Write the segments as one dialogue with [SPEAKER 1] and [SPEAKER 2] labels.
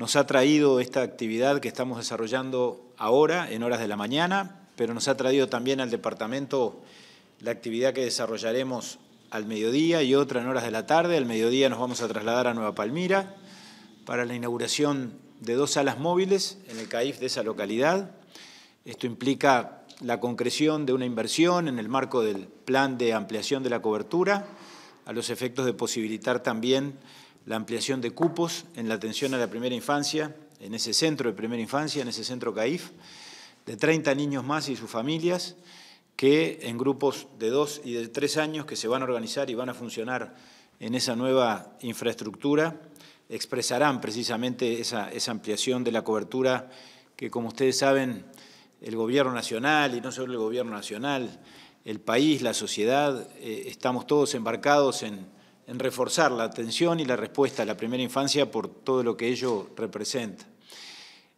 [SPEAKER 1] nos ha traído esta actividad que estamos desarrollando ahora en horas de la mañana, pero nos ha traído también al departamento la actividad que desarrollaremos al mediodía y otra en horas de la tarde. Al mediodía nos vamos a trasladar a Nueva Palmira para la inauguración de dos salas móviles en el CAIF de esa localidad. Esto implica la concreción de una inversión en el marco del plan de ampliación de la cobertura, a los efectos de posibilitar también la ampliación de cupos en la atención a la primera infancia, en ese centro de primera infancia, en ese centro CAIF, de 30 niños más y sus familias, que en grupos de dos y de tres años que se van a organizar y van a funcionar en esa nueva infraestructura, expresarán precisamente esa, ampliación de la cobertura que, como ustedes saben, el Gobierno Nacional, y no solo el Gobierno Nacional, el país, la sociedad, eh, estamos todos embarcados en en reforzar la atención y la respuesta a la primera infancia por todo lo que ello representa.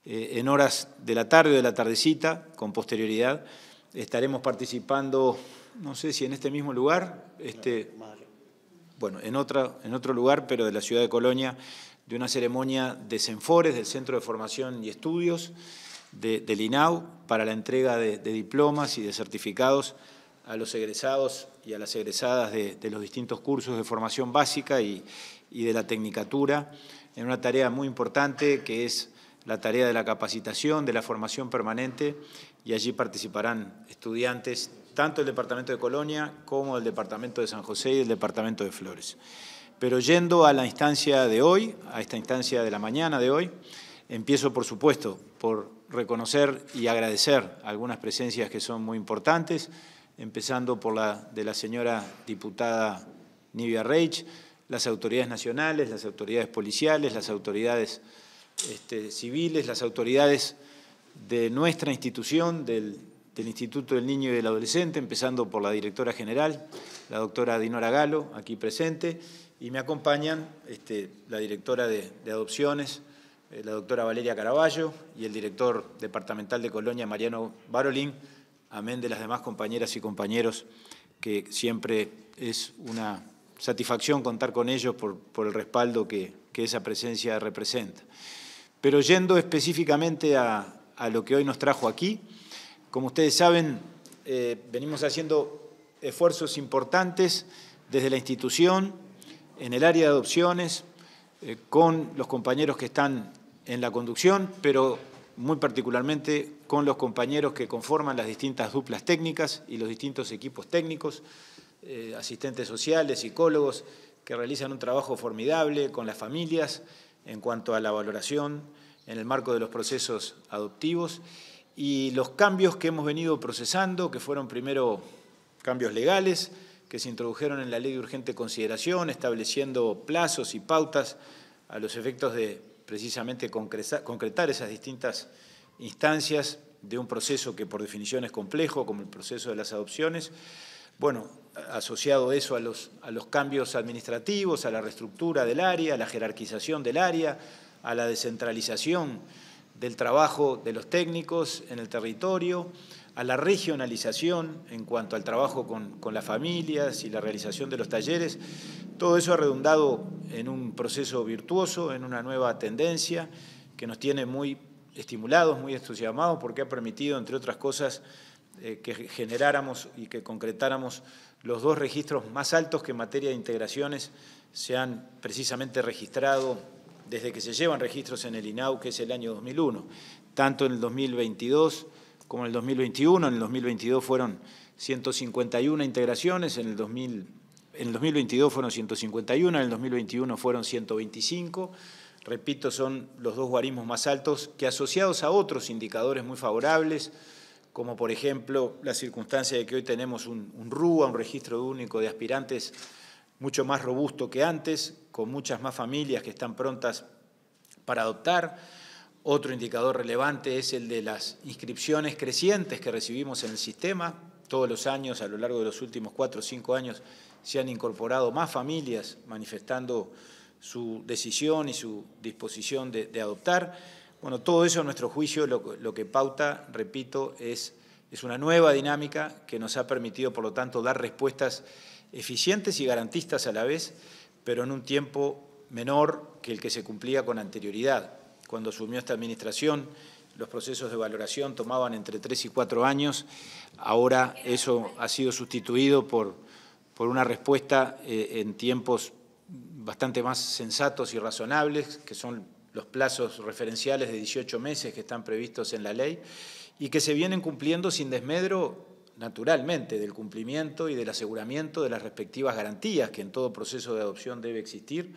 [SPEAKER 1] Eh, en horas de la tarde o de la tardecita, con posterioridad, estaremos participando, no sé si en este mismo lugar, este, bueno, en, otro lugar, pero de la ciudad de Colonia, de una ceremonia de CENFORES, del Centro de Formación y Estudios, del INAU, para la entrega de diplomas y de certificados a los egresados y a las egresadas de, los distintos cursos de formación básica y, y, de la tecnicatura en una tarea muy importante que es la tarea de la capacitación, de la formación permanente y allí participarán estudiantes tanto del Departamento de Colonia como del Departamento de San José y del Departamento de Flores. Pero yendo a la instancia de hoy, a esta instancia de la mañana de hoy, empiezo por supuesto por reconocer y agradecer algunas presencias que son muy importantes, empezando por la de la señora diputada Nivia Reich, las autoridades nacionales, las autoridades policiales, las autoridades este, civiles, las autoridades de nuestra institución, del, Instituto del Niño y del Adolescente, empezando por la directora general, la doctora Dinora Galo, aquí presente, y me acompañan este, la directora de, adopciones, eh, la doctora Valeria Caraballo, y el director departamental de Colonia, Mariano Barolín, amén de las demás compañeras y compañeros, que siempre es una satisfacción contar con ellos por, el respaldo que, esa presencia representa. Pero yendo específicamente a, lo que hoy nos trajo aquí, como ustedes saben, eh, venimos haciendo esfuerzos importantes desde la institución, en el área de adopciones, eh, con los compañeros que están en la conducción, pero muy particularmente con los compañeros que conforman las distintas duplas técnicas y los distintos equipos técnicos, eh, asistentes sociales, psicólogos, que realizan un trabajo formidable con las familias en cuanto a la valoración en el marco de los procesos adoptivos y los cambios que hemos venido procesando, que fueron primero cambios legales, que se introdujeron en la ley de urgente consideración, estableciendo plazos y pautas a los efectos de precisamente concretar esas distintas instancias de un proceso que por definición es complejo, como el proceso de las adopciones. Bueno, asociado eso a los, cambios administrativos, a la reestructura del área, a la jerarquización del área, a la descentralización del trabajo de los técnicos en el territorio, a la regionalización en cuanto al trabajo con, las familias y la realización de los talleres. Todo eso ha redundado en un proceso virtuoso, en una nueva tendencia que nos tiene muy estimulados, muy entusiasmados, porque ha permitido, entre otras cosas, eh, que generáramos y que concretáramos los dos registros más altos que en materia de integraciones se han precisamente registrado desde que se llevan registros en el INAU, que es el año 2001, tanto en el 2022 como en el 2021, en el 2022 fueron 151 integraciones, en el, en el 2022 fueron 151, en el 2021 fueron 125. Repito, son los dos guarismos más altos que asociados a otros indicadores muy favorables, como por ejemplo la circunstancia de que hoy tenemos un, un RUA, un registro único de aspirantes mucho más robusto que antes, con muchas más familias que están prontas para adoptar otro indicador relevante es el de las inscripciones crecientes que recibimos en el sistema. Todos los años, a lo largo de los últimos cuatro o cinco años, se han incorporado más familias manifestando su decisión y su disposición de, adoptar. Bueno, todo eso a nuestro juicio lo, que pauta, repito, es, es una nueva dinámica que nos ha permitido, por lo tanto, dar respuestas eficientes y garantistas a la vez, pero en un tiempo menor que el que se cumplía con anterioridad cuando asumió esta administración, los procesos de valoración tomaban entre tres y cuatro años. Ahora eso ha sido sustituido por, por una respuesta eh, en tiempos bastante más sensatos y razonables, que son los plazos referenciales de 18 meses que están previstos en la ley y que se vienen cumpliendo sin desmedro naturalmente del cumplimiento y del aseguramiento de las respectivas garantías que en todo proceso de adopción debe existir,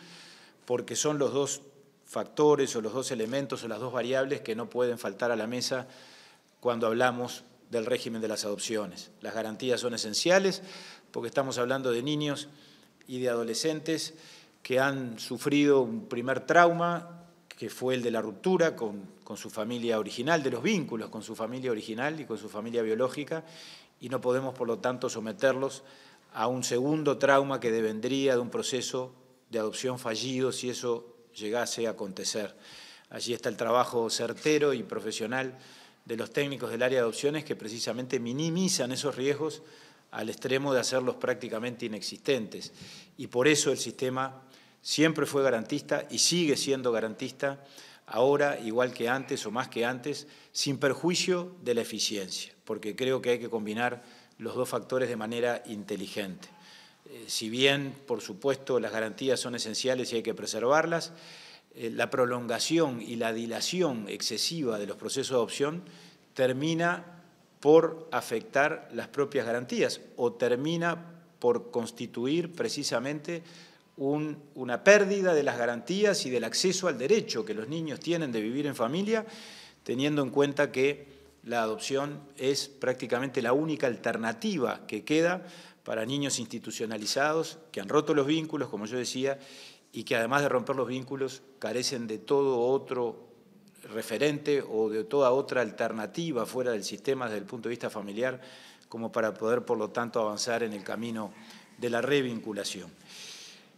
[SPEAKER 1] porque son los dos factores o los dos elementos o las dos variables que no pueden faltar a la mesa cuando hablamos del régimen de las adopciones. Las garantías son esenciales porque estamos hablando de niños y de adolescentes que han sufrido un primer trauma, que fue el de la ruptura con, con, su familia original, de los vínculos con su familia original y con su familia biológica, y no podemos, por lo tanto, someterlos a un segundo trauma que devendría de un proceso de adopción fallido si eso llegase a acontecer. Allí está el trabajo certero y profesional de los técnicos del área de adopciones que precisamente minimizan esos riesgos al extremo de hacerlos prácticamente inexistentes. Y por eso el sistema siempre fue garantista y sigue siendo garantista ahora, igual que antes o más que antes, sin perjuicio de la eficiencia, porque creo que hay que combinar los dos factores de manera inteligente. Eh, si bien, por supuesto, las garantías son esenciales y hay que preservarlas, eh, la prolongación y la dilación excesiva de los procesos de adopción termina por afectar las propias garantías o termina por constituir precisamente una pérdida de las garantías y del acceso al derecho que los niños tienen de vivir en familia, teniendo en cuenta que la adopción es prácticamente la única alternativa que queda para niños institucionalizados que han roto los vínculos, como yo decía, y que además de romper los vínculos carecen de todo otro referente o de toda otra alternativa fuera del sistema desde el punto de vista familiar, como para poder, por lo tanto, avanzar en el camino de la revinculación.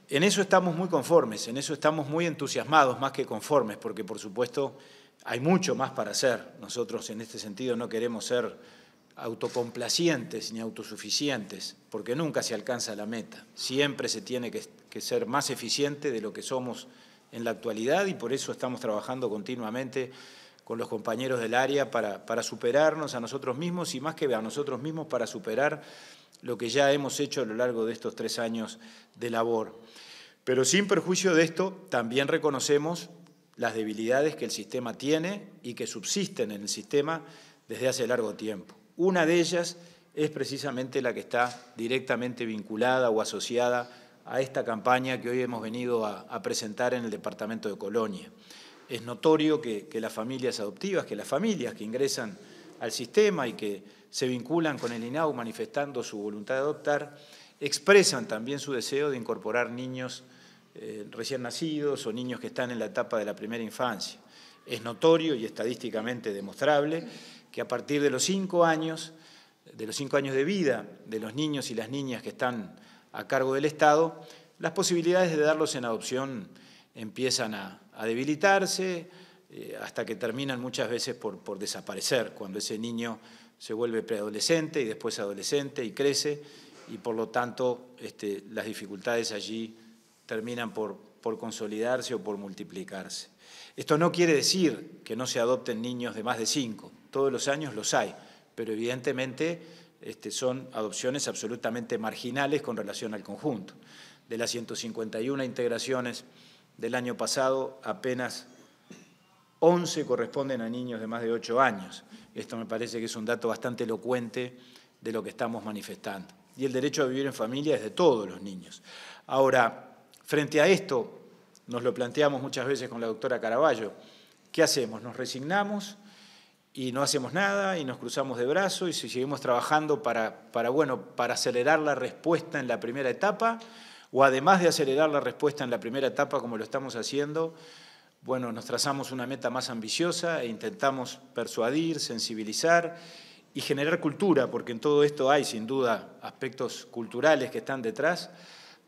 [SPEAKER 1] En eso estamos muy conformes, en eso estamos muy entusiasmados, más que conformes, porque por supuesto hay mucho más para hacer. Nosotros en este sentido no queremos ser autocomplacientes ni autosuficientes, porque nunca se alcanza la meta. Siempre se tiene que, ser más eficiente de lo que somos en la actualidad y por eso estamos trabajando continuamente con los compañeros del área para, para superarnos a nosotros mismos y más que a nosotros mismos para superar lo que ya hemos hecho a lo largo de estos tres años de labor. Pero sin perjuicio de esto, también reconocemos las debilidades que el sistema tiene y que subsisten en el sistema desde hace largo tiempo. Una de ellas es precisamente la que está directamente vinculada o asociada a esta campaña que hoy hemos venido a, presentar en el Departamento de Colonia. Es notorio que, las familias adoptivas, que las familias que ingresan al sistema y que se vinculan con el INAU manifestando su voluntad de adoptar, expresan también su deseo de incorporar niños eh, recién nacidos o niños que están en la etapa de la primera infancia. Es notorio y estadísticamente demostrable que a partir de los cinco años, de los cinco años de vida de los niños y las niñas que están a cargo del Estado, las posibilidades de darlos en adopción empiezan a, debilitarse eh, hasta que terminan muchas veces por, desaparecer, cuando ese niño se vuelve preadolescente y después adolescente y crece y por lo tanto este, las dificultades allí terminan por, por, consolidarse o por multiplicarse. Esto no quiere decir que no se adopten niños de más de cinco, todos los años los hay, pero evidentemente este, son adopciones absolutamente marginales con relación al conjunto. De las 151 integraciones del año pasado, apenas 11 corresponden a niños de más de 8 años. Esto me parece que es un dato bastante elocuente de lo que estamos manifestando. Y el derecho a vivir en familia es de todos los niños. Ahora, frente a esto, nos lo planteamos muchas veces con la doctora Caraballo, ¿qué hacemos? ¿Nos resignamos? y no hacemos nada y nos cruzamos de brazos y si seguimos trabajando para, para, bueno, para acelerar la respuesta en la primera etapa o además de acelerar la respuesta en la primera etapa como lo estamos haciendo, bueno, nos trazamos una meta más ambiciosa e intentamos persuadir, sensibilizar y generar cultura, porque en todo esto hay sin duda aspectos culturales que están detrás,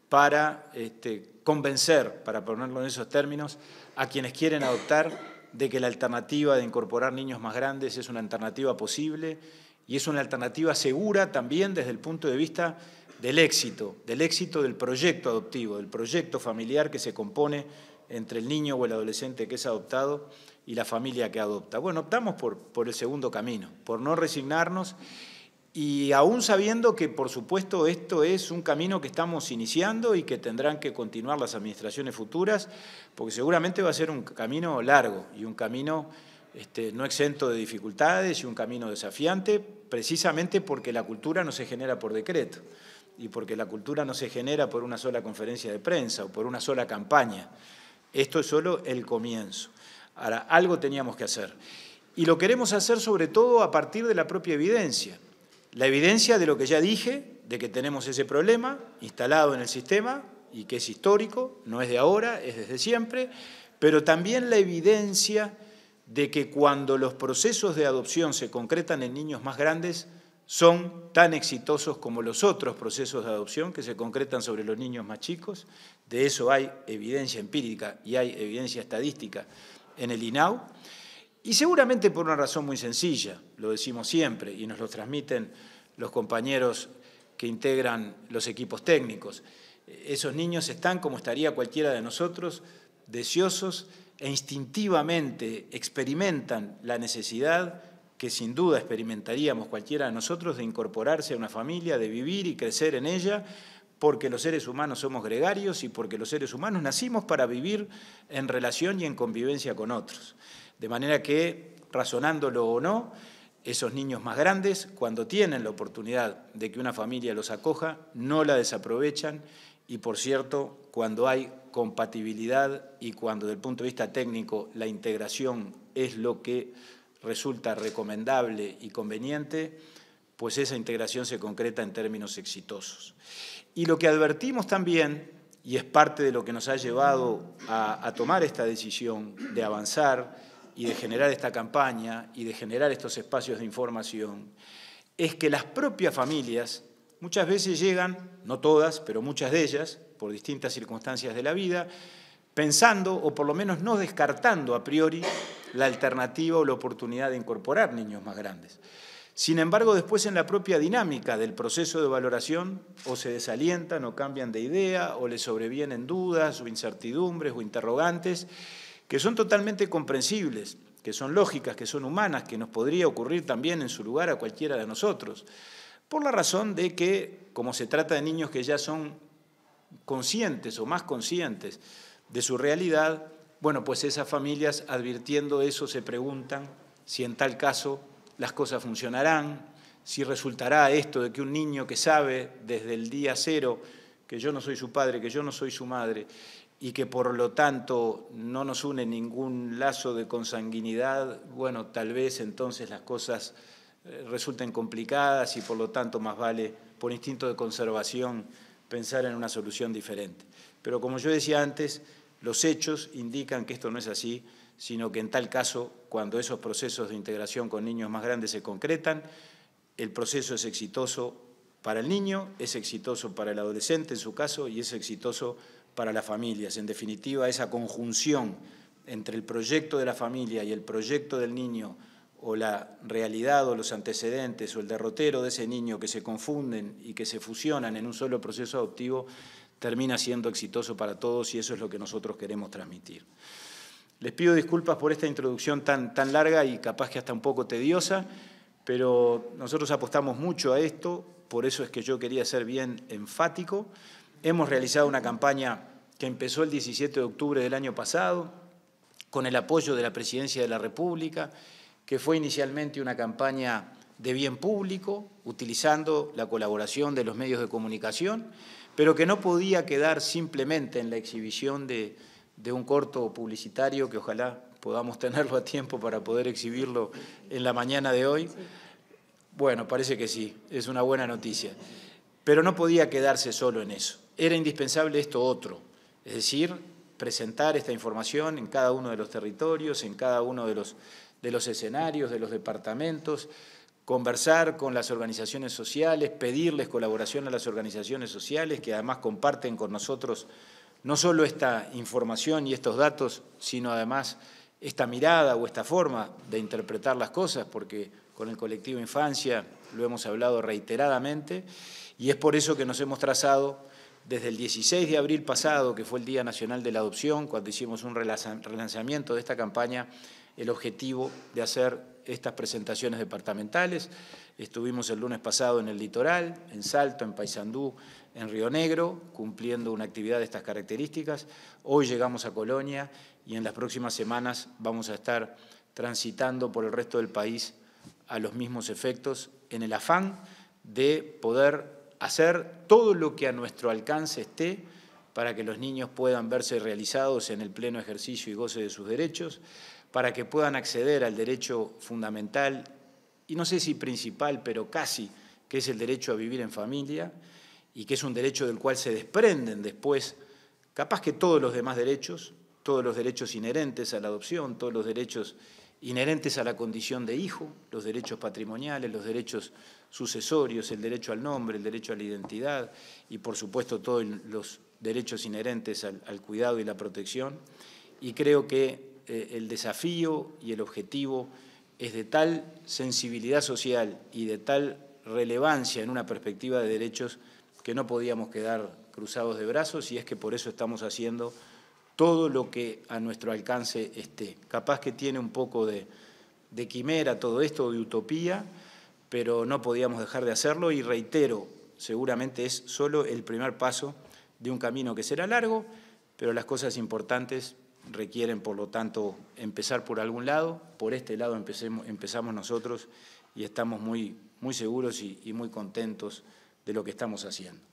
[SPEAKER 1] para este, convencer, para ponerlo en esos términos, a quienes quieren adoptar de que la alternativa de incorporar niños más grandes es una alternativa posible y es una alternativa segura también desde el punto de vista del éxito, del éxito del proyecto adoptivo, del proyecto familiar que se compone entre el niño o el adolescente que es adoptado y la familia que adopta. Bueno, optamos por, por el segundo camino, por no resignarnos y aún sabiendo que, por supuesto, esto es un camino que estamos iniciando y que tendrán que continuar las administraciones futuras, porque seguramente va a ser un camino largo y un camino este, no exento de dificultades y un camino desafiante, precisamente porque la cultura no se genera por decreto y porque la cultura no se genera por una sola conferencia de prensa o por una sola campaña. Esto es solo el comienzo. Ahora, algo teníamos que hacer. Y lo queremos hacer sobre todo a partir de la propia evidencia. La evidencia de lo que ya dije, de que tenemos ese problema instalado en el sistema y que es histórico, no es de ahora, es desde siempre, pero también la evidencia de que cuando los procesos de adopción se concretan en niños más grandes, son tan exitosos como los otros procesos de adopción que se concretan sobre los niños más chicos. De eso hay evidencia empírica y hay evidencia estadística en el INAU. Y seguramente por una razón muy sencilla, lo decimos siempre y nos lo transmiten los compañeros que integran los equipos técnicos. Esos niños están, como estaría cualquiera de nosotros, deseosos e instintivamente experimentan la necesidad que sin duda experimentaríamos cualquiera de nosotros de incorporarse a una familia, de vivir y crecer en ella, porque los seres humanos somos gregarios y porque los seres humanos nacimos para vivir en relación y en convivencia con otros. De manera que, razonándolo o no, esos niños más grandes, cuando tienen la oportunidad de que una familia los acoja, no la desaprovechan y, por cierto, cuando hay compatibilidad y cuando desde el punto de vista técnico la integración es lo que resulta recomendable y conveniente, pues esa integración se concreta en términos exitosos. Y lo que advertimos también, y es parte de lo que nos ha llevado a, a tomar esta decisión de avanzar, y de generar esta campaña y de generar estos espacios de información es que las propias familias muchas veces llegan, no todas, pero muchas de ellas, por distintas circunstancias de la vida, pensando o por lo menos no descartando a priori la alternativa o la oportunidad de incorporar niños más grandes. Sin embargo, después en la propia dinámica del proceso de valoración o se desalientan o cambian de idea o les sobrevienen dudas o incertidumbres o interrogantes que son totalmente comprensibles, que son lógicas, que son humanas, que nos podría ocurrir también en su lugar a cualquiera de nosotros, por la razón de que, como se trata de niños que ya son conscientes o más conscientes de su realidad, bueno, pues esas familias advirtiendo eso se preguntan si en tal caso las cosas funcionarán, si resultará esto de que un niño que sabe desde el día cero que yo no soy su padre, que yo no soy su madre, y que por lo tanto no nos une ningún lazo de consanguinidad, bueno, tal vez entonces las cosas eh, resulten complicadas y por lo tanto más vale, por instinto de conservación, pensar en una solución diferente. Pero como yo decía antes, los hechos indican que esto no es así, sino que en tal caso, cuando esos procesos de integración con niños más grandes se concretan, el proceso es exitoso para el niño, es exitoso para el adolescente en su caso y es exitoso para para las familias. En definitiva, esa conjunción entre el proyecto de la familia y el proyecto del niño o la realidad o los antecedentes o el derrotero de ese niño que se confunden y que se fusionan en un solo proceso adoptivo, termina siendo exitoso para todos y eso es lo que nosotros queremos transmitir. Les pido disculpas por esta introducción tan, tan larga y capaz que hasta un poco tediosa, pero nosotros apostamos mucho a esto, por eso es que yo quería ser bien enfático. Hemos realizado una campaña que empezó el 17 de octubre del año pasado, con el apoyo de la Presidencia de la República, que fue inicialmente una campaña de bien público, utilizando la colaboración de los medios de comunicación, pero que no podía quedar simplemente en la exhibición de, un corto publicitario, que ojalá podamos tenerlo a tiempo para poder exhibirlo en la mañana de hoy. Bueno, parece que sí, es una buena noticia. Pero no podía quedarse solo en eso era indispensable esto otro, es decir, presentar esta información en cada uno de los territorios, en cada uno de los, de los escenarios, de los departamentos, conversar con las organizaciones sociales, pedirles colaboración a las organizaciones sociales que además comparten con nosotros no solo esta información y estos datos, sino además esta mirada o esta forma de interpretar las cosas, porque con el colectivo Infancia lo hemos hablado reiteradamente y es por eso que nos hemos trazado desde el 16 de abril pasado, que fue el Día Nacional de la Adopción, cuando hicimos un relanzamiento de esta campaña, el objetivo de hacer estas presentaciones departamentales. Estuvimos el lunes pasado en el litoral, en Salto, en Paysandú, en Río Negro, cumpliendo una actividad de estas características. Hoy llegamos a Colonia y en las próximas semanas vamos a estar transitando por el resto del país a los mismos efectos en el afán de poder hacer todo lo que a nuestro alcance esté para que los niños puedan verse realizados en el pleno ejercicio y goce de sus derechos, para que puedan acceder al derecho fundamental, y no sé si principal, pero casi, que es el derecho a vivir en familia, y que es un derecho del cual se desprenden después, capaz que todos los demás derechos, todos los derechos inherentes a la adopción, todos los derechos inherentes a la condición de hijo, los derechos patrimoniales, los derechos sucesorios, el derecho al nombre, el derecho a la identidad y por supuesto todos los derechos inherentes al, cuidado y la protección. Y creo que eh, el desafío y el objetivo es de tal sensibilidad social y de tal relevancia en una perspectiva de derechos que no podíamos quedar cruzados de brazos y es que por eso estamos haciendo todo lo que a nuestro alcance esté. Capaz que tiene un poco de quimera todo esto, de utopía, pero no podíamos dejar de hacerlo y reitero, seguramente es solo el primer paso de un camino que será largo, pero las cosas importantes requieren, por lo tanto, empezar por algún lado. Por este lado empezamos nosotros y estamos muy, muy seguros y muy contentos de lo que estamos haciendo.